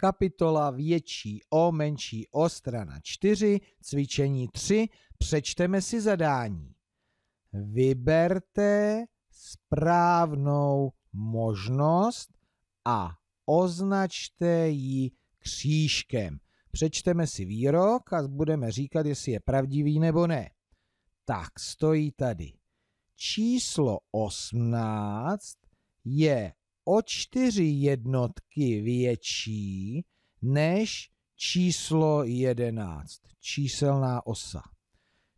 kapitola větší O menší O strana 4, cvičení 3, přečteme si zadání. Vyberte správnou možnost a označte ji křížkem. Přečteme si výrok a budeme říkat, jestli je pravdivý nebo ne. Tak, stojí tady. Číslo 18 je o čtyři jednotky větší než číslo 11, číselná osa.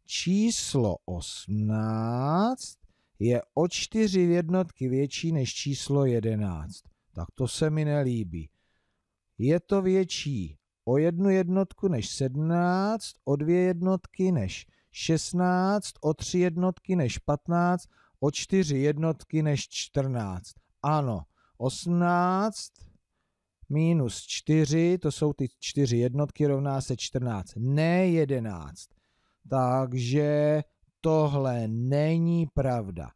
Číslo 18 je o čtyři jednotky větší než číslo 11. Tak to se mi nelíbí. Je to větší o jednu jednotku než 17, o dvě jednotky než 16, o tři jednotky než 15, o čtyři jednotky než 14. Ano, 18 minus 4, to jsou ty 4 jednotky, rovná se 14, ne 11. Takže tohle není pravda.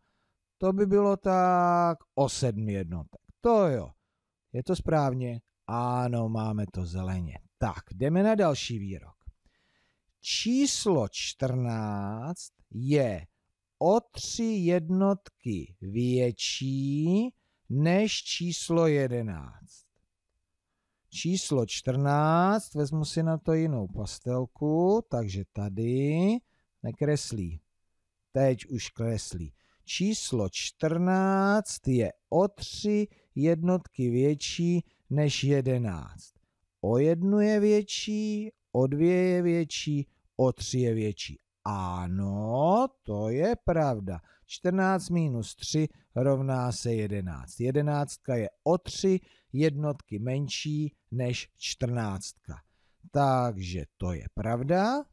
To by bylo tak o 7 jednotek. To jo. Je to správně? Ano, máme to zeleně. Tak, jdeme na další výrok. Číslo 14 je o 3 jednotky větší než číslo 11. Číslo 14, vezmu si na to jinou pastelku, takže tady nekreslí. Teď už kreslí. Číslo 14 je o 3 jednotky větší než 11. O jednu je větší, o dvě je větší, o tři je větší. Ano, to je pravda. 14 minus 3 rovná se 11. 11 je o 3 jednotky menší než 14. Takže to je pravda.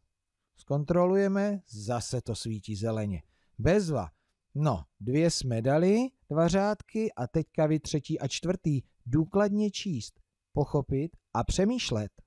Zkontrolujeme, zase to svítí zeleně. Bezva. No, dvě jsme dali, dva řádky a teďka vy třetí a čtvrtý. Důkladně číst, pochopit a přemýšlet.